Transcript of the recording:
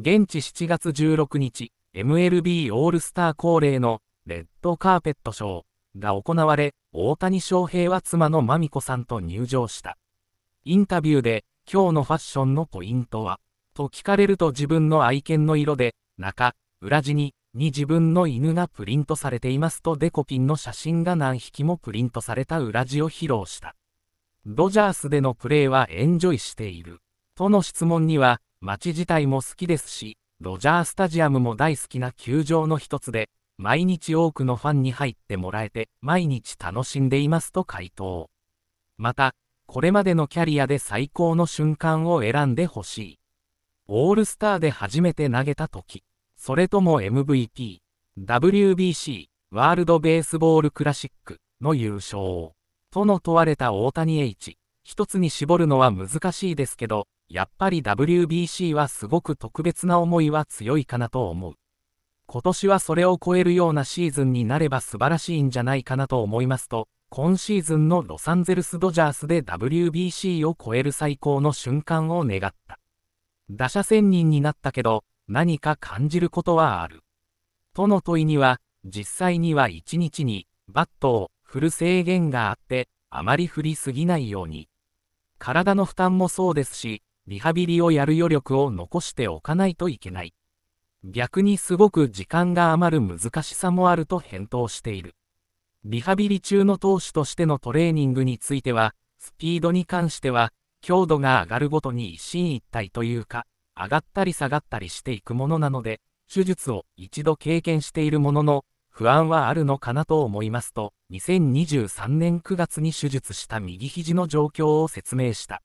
現地7月16日、MLB オールスター恒例のレッドカーペットショーが行われ、大谷翔平は妻のまみこさんと入場した。インタビューで、今日のファッションのポイントはと聞かれると自分の愛犬の色で、中、裏地に、に自分の犬がプリントされていますとデコピンの写真が何匹もプリントされた裏地を披露した。ドジャースでのプレーはエンジョイしている。との質問には、街自体も好きですし、ロジャースタジアムも大好きな球場の一つで、毎日多くのファンに入ってもらえて、毎日楽しんでいますと回答。また、これまでのキャリアで最高の瞬間を選んでほしい。オールスターで初めて投げた時、それとも MVP、WBC、ワールドベースボールクラシックの優勝との問われた大谷 H。一つに絞るのは難しいですけど、やっぱり WBC はすごく特別な思いは強いかなと思う。今年はそれを超えるようなシーズンになれば素晴らしいんじゃないかなと思いますと、今シーズンのロサンゼルス・ドジャースで WBC を超える最高の瞬間を願った。打者1000人になったけど、何か感じることはある。との問いには、実際には1日にバットを振る制限があって、あまり振りすぎないように。体の負担もそうですし、リハビリをやる余力を残しておかないといけない。逆にすごく時間が余る難しさもあると返答している。リハビリ中の投手としてのトレーニングについては、スピードに関しては、強度が上がるごとに一進一退というか、上がったり下がったりしていくものなので、手術を一度経験しているものの、不安はあるのかなと思いますと、2023年9月に手術した右肘の状況を説明した。